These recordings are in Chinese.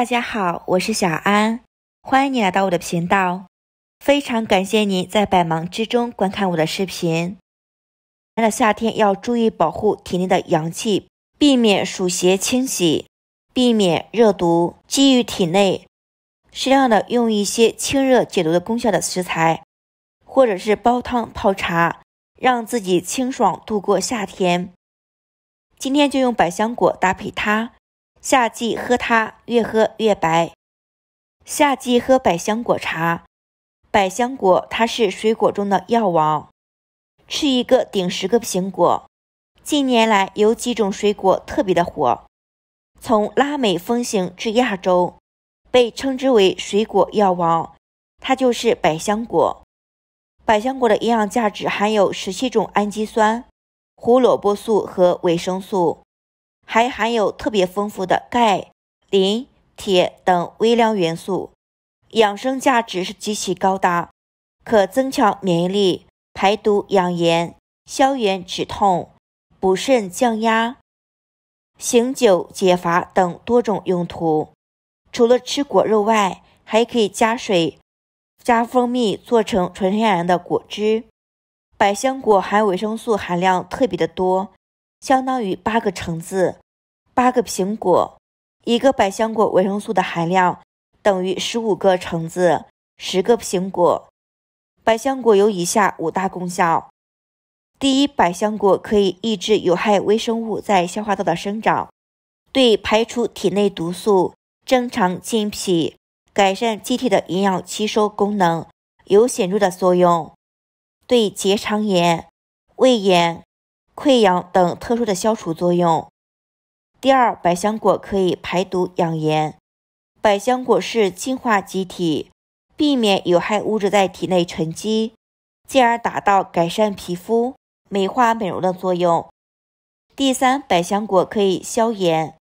大家好，我是小安，欢迎你来到我的频道。非常感谢您在百忙之中观看我的视频。那夏天要注意保护体内的阳气，避免暑邪侵袭，避免热毒积于体内。适量的用一些清热解毒的功效的食材，或者是煲汤泡茶，让自己清爽度过夏天。今天就用百香果搭配它。夏季喝它，越喝越白。夏季喝百香果茶，百香果它是水果中的药王，吃一个顶十个苹果。近年来有几种水果特别的火，从拉美风行至亚洲，被称之为水果药王，它就是百香果。百香果的营养价值含有十七种氨基酸、胡萝卜素和维生素。还含有特别丰富的钙、磷、铁等微量元素，养生价值是极其高的，可增强免疫力、排毒养颜、消炎止痛、补肾降压、醒酒解乏等多种用途。除了吃果肉外，还可以加水、加蜂蜜做成纯天然的果汁。百香果含维生素含量特别的多。相当于八个橙子，八个苹果，一个百香果维生素的含量等于十五个橙子，十个苹果。百香果有以下五大功效：第一，百香果可以抑制有害微生物在消化道的生长，对排除体内毒素、增强健脾、改善机体的营养吸收功能有显著的作用；对结肠炎、胃炎。溃疡等特殊的消除作用。第二，百香果可以排毒养颜。百香果是净化机体，避免有害物质在体内沉积，进而达到改善皮肤、美化美容的作用。第三，百香果可以消炎。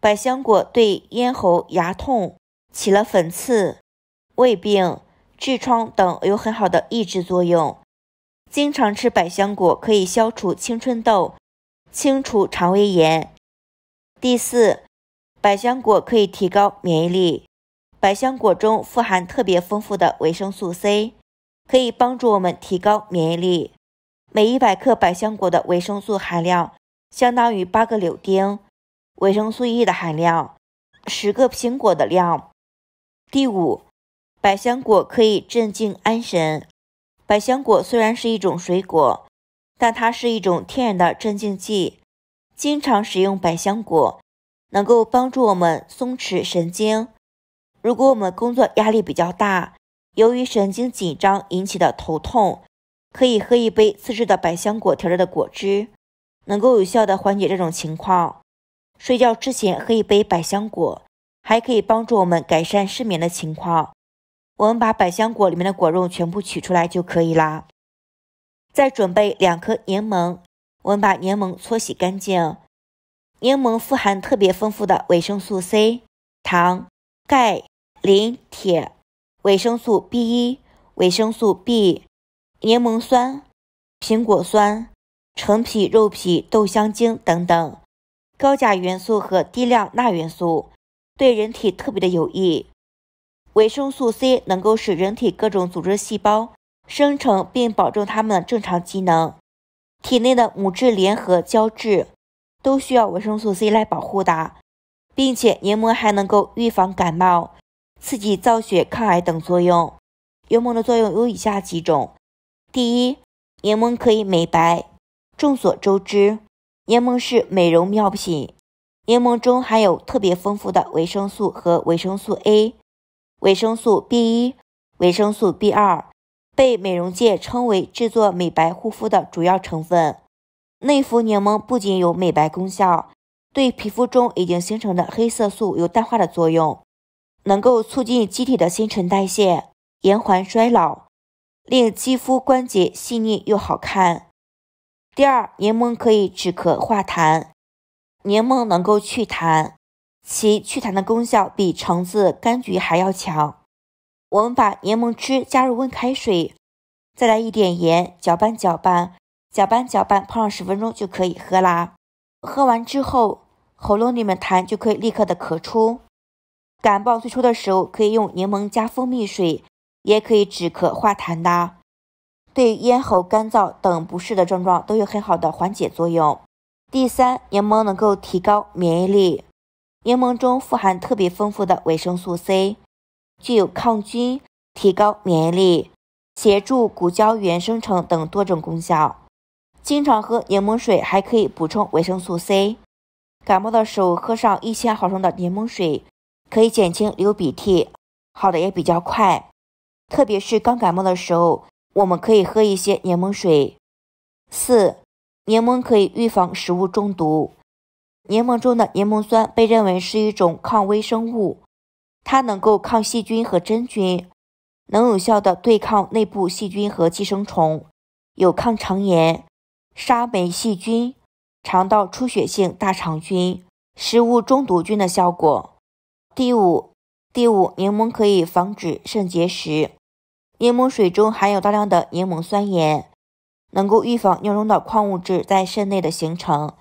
百香果对咽喉牙痛、起了粉刺、胃病、痔疮等有很好的抑制作用。经常吃百香果可以消除青春痘，清除肠胃炎。第四，百香果可以提高免疫力。百香果中富含特别丰富的维生素 C，可以帮助我们提高免疫力。每一百克百香果的维生素含量相当于八个柳丁，维生素 E 的含量，十个苹果的量。第五，百香果可以镇静安神。百香果虽然是一种水果，但它是一种天然的镇静剂。经常食用百香果，能够帮助我们松弛神经。如果我们工作压力比较大，由于神经紧张引起的头痛，可以喝一杯自制的百香果调制的果汁，能够有效的缓解这种情况。睡觉之前喝一杯百香果，还可以帮助我们改善失眠的情况。我们把百香果里面的果肉全部取出来就可以啦。再准备两颗柠檬，我们把柠檬搓洗干净。柠檬富含特别丰富的维生素 C、糖、钙、磷、铁、维生素 B 一、维生素 B、柠檬酸、苹果酸、橙皮、肉皮、豆香精等等，高钾元素和低量钠元素，对人体特别的有益。维生素 C 能够使人体各种组织细胞生成并保证它们的正常机能，体内的母质联合胶质都需要维生素 C 来保护的，并且柠檬还能够预防感冒、刺激造血、抗癌等作用。柠檬的作用有以下几种：第一，柠檬可以美白。众所周知，柠檬是美容妙品，柠檬中含有特别丰富的维生素和维生素 A。维生素 B 一、维生素 B 二，被美容界称为制作美白护肤的主要成分。内服柠檬不仅有美白功效，对皮肤中已经形成的黑色素有淡化的作用，能够促进机体的新陈代谢，延缓衰老，令肌肤关节细腻又好看。第二，柠檬可以止咳化痰，柠檬能够去痰。其祛痰的功效比橙子、柑橘还要强。我们把柠檬汁加入温开水，再来一点盐，搅拌搅拌，搅拌搅拌，泡上十分钟就可以喝啦。喝完之后，喉咙里面痰就可以立刻的咳出。感冒最初的时候，可以用柠檬加蜂蜜水，也可以止咳化痰的。对咽喉干燥等不适的症状都有很好的缓解作用。第三，柠檬能够提高免疫力。柠檬中富含特别丰富的维生素 C，具有抗菌、提高免疫力、协助骨胶原生成等多种功效。经常喝柠檬水还可以补充维生素 C。感冒的时候喝上一千毫升的柠檬水，可以减轻流鼻涕，好的也比较快。特别是刚感冒的时候，我们可以喝一些柠檬水。四、柠檬可以预防食物中毒。柠檬中的柠檬酸被认为是一种抗微生物，它能够抗细菌和真菌，能有效的对抗内部细菌和寄生虫，有抗肠炎、杀霉细菌、肠道出血性大肠菌、食物中毒菌的效果。第五，第五，柠檬可以防止肾结石。柠檬水中含有大量的柠檬酸盐，能够预防尿中的矿物质在肾内的形成。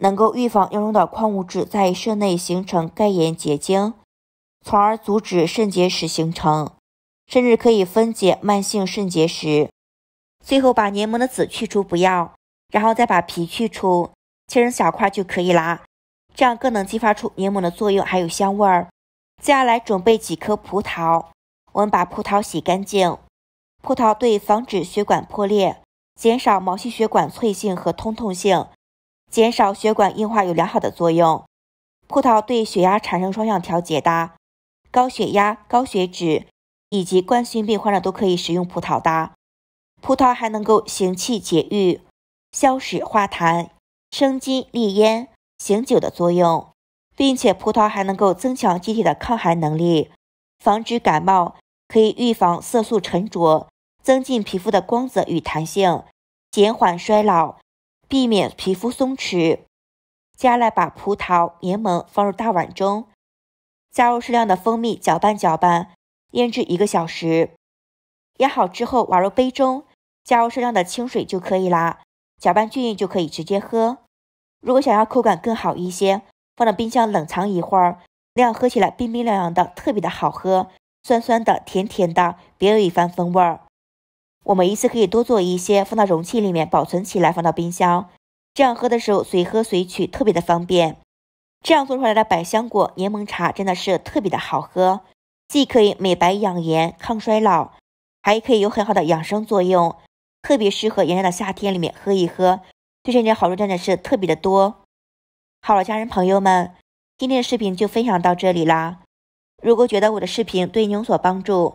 能够预防尿中的矿物质在肾内形成钙盐结晶，从而阻止肾结石形成，甚至可以分解慢性肾结石。最后把柠檬的籽去除不要，然后再把皮去除，切成小块就可以啦。这样更能激发出柠檬的作用，还有香味儿。接下来准备几颗葡萄，我们把葡萄洗干净。葡萄对防止血管破裂，减少毛细血管脆性和通透性。减少血管硬化有良好的作用，葡萄对血压产生双向调节的，高血压、高血脂以及冠心病患者都可以食用葡萄的。葡萄还能够行气解郁、消食化痰、生津利咽、醒酒的作用，并且葡萄还能够增强机体的抗寒能力，防止感冒，可以预防色素沉着，增进皮肤的光泽与弹性，减缓衰老。避免皮肤松弛。接下来把葡萄、柠檬放入大碗中，加入适量的蜂蜜，搅拌搅拌，腌制一个小时。腌好之后，瓦入杯中，加入适量的清水就可以啦。搅拌均匀就可以直接喝。如果想要口感更好一些，放到冰箱冷藏一会儿，那样喝起来冰冰凉凉的，特别的好喝，酸酸的，甜甜的，别有一番风味儿。我们一次可以多做一些，放到容器里面保存起来，放到冰箱，这样喝的时候随喝随取，特别的方便。这样做出来的百香果柠檬茶真的是特别的好喝，既可以美白养颜、抗衰老，还可以有很好的养生作用，特别适合炎热的夏天里面喝一喝。对身体好处真的是特别的多。好了，家人朋友们，今天的视频就分享到这里啦。如果觉得我的视频对你有所帮助，